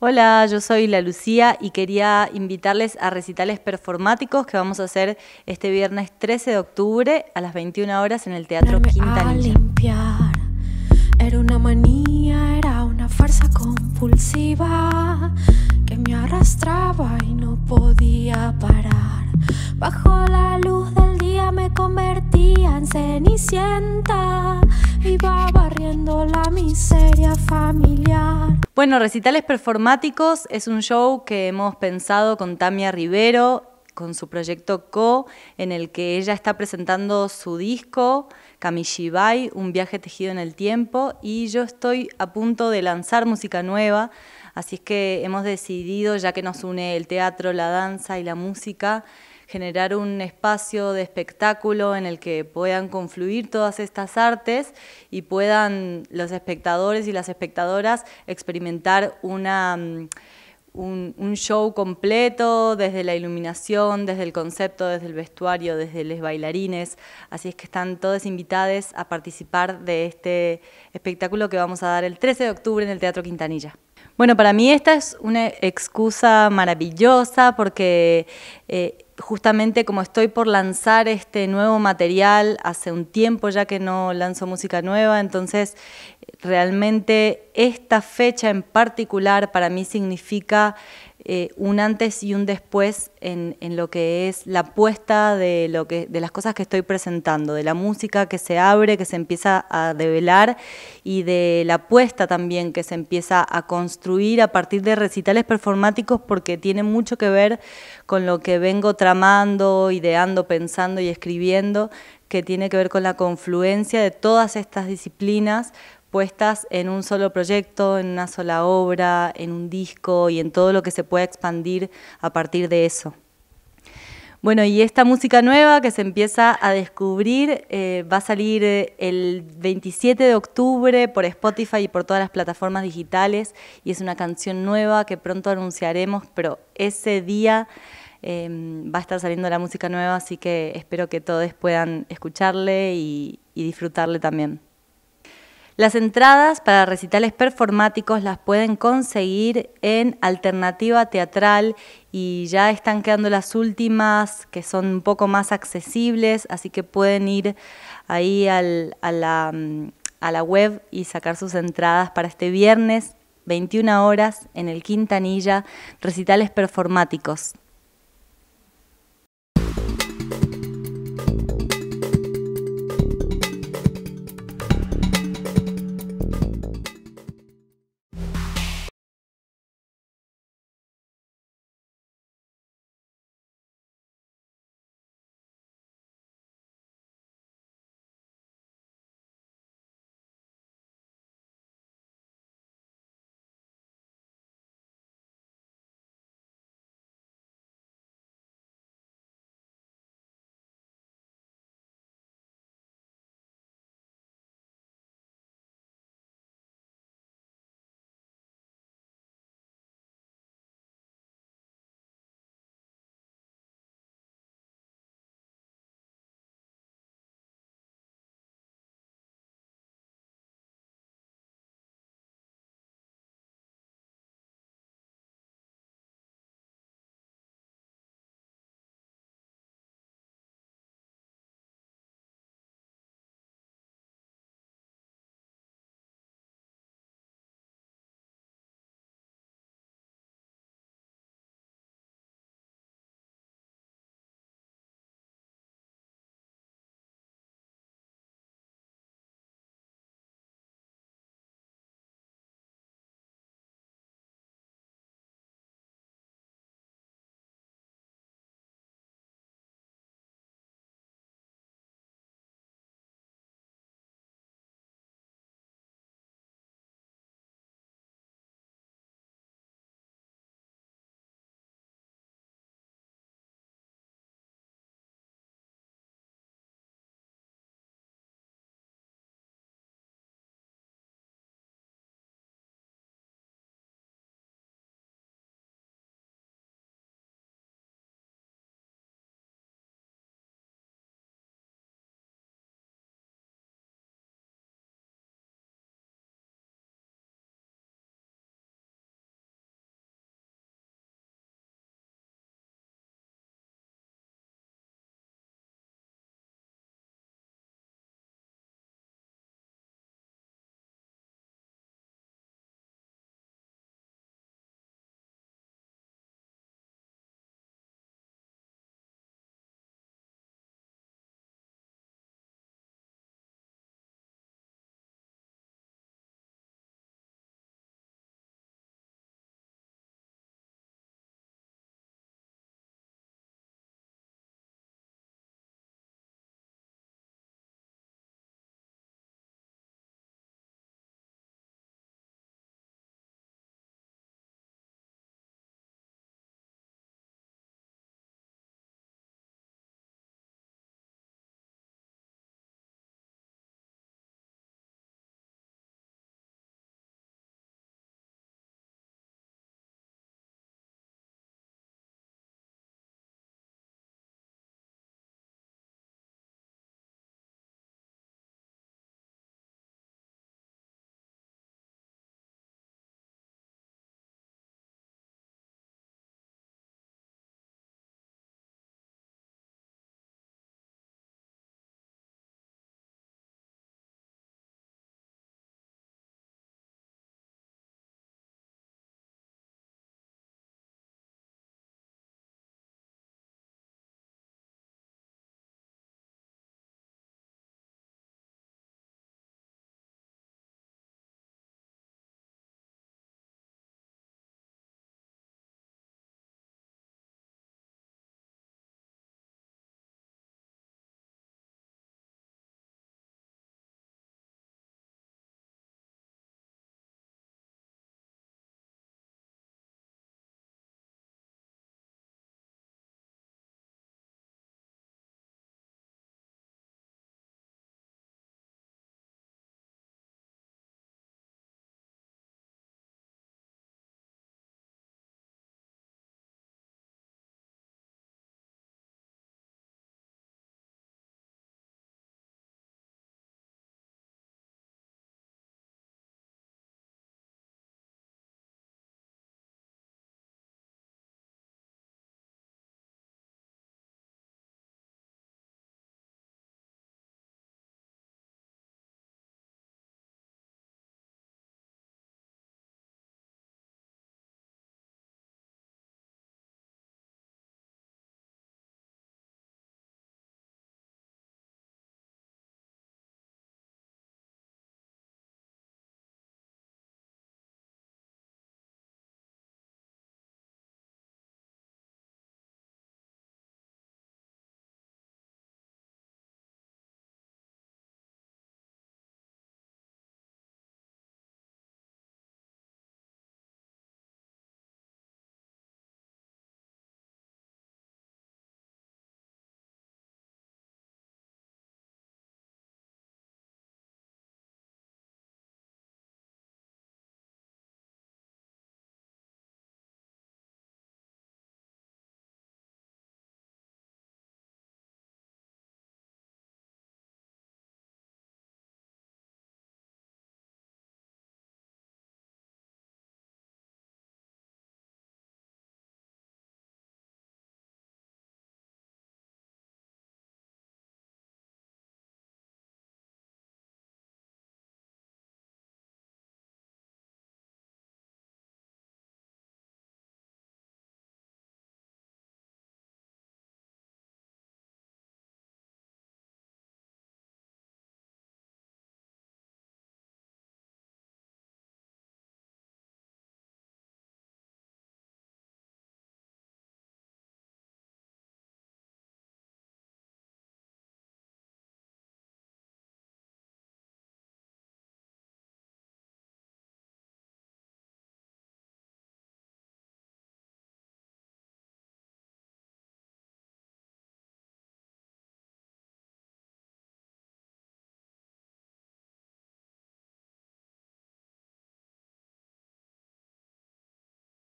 Hola, yo soy La Lucía y quería invitarles a recitales performáticos que vamos a hacer este viernes 13 de octubre a las 21 horas en el Teatro Quintanilla. limpiar. Era una manía, era una fuerza compulsiva que me arrastraba y no podía parar. Bajo la luz del día me convertía en cenicienta, iba barriendo la miseria familiar. Bueno, Recitales Performáticos es un show que hemos pensado con Tamia Rivero con su proyecto Co, en el que ella está presentando su disco, Kamishibai, Un viaje tejido en el tiempo, y yo estoy a punto de lanzar música nueva, así es que hemos decidido, ya que nos une el teatro, la danza y la música, generar un espacio de espectáculo en el que puedan confluir todas estas artes y puedan los espectadores y las espectadoras experimentar una... Mm, un, un, show completo, desde la iluminación, desde el concepto, desde el vestuario, desde los bailarines. Así es que están todas invitadas a participar de este espectáculo que vamos a dar el 13 de octubre en el Teatro Quintanilla. Bueno, para mí esta es una excusa maravillosa porque eh, justamente como estoy por lanzar este nuevo material, hace un tiempo ya que no lanzo música nueva, entonces realmente esta fecha en particular para mí significa eh, un antes y un después en, lo que es la puesta de, lo que, de las cosas que estoy presentando, de la música que se abre, que se empieza a develar y de la puesta también que se empieza a construir a partir de recitales performáticos porque tiene mucho que ver con lo que vengo tramando, ideando, pensando y escribiendo que tiene que ver con la confluencia de todas estas disciplinas puestas en un solo proyecto, en una sola obra, en un disco y en todo lo que se pueda expandir a partir de eso. Bueno, y esta música nueva que se empieza a descubrir eh, va a salir eh, el 27 de octubre por Spotify y por todas las plataformas digitales y es una canción nueva que pronto anunciaremos, pero ese día em, va a estar saliendo la música nueva, así que espero que todos puedan escucharle y, y disfrutarle también. Las entradas para recitales performáticos las pueden conseguir en Alternativa Teatral y ya están quedando las últimas que son un poco más accesibles, así que pueden ir ahí a, la, mm, a la web y sacar sus entradas para este viernes, 21 horas, en el Quintanilla, recitales performáticos.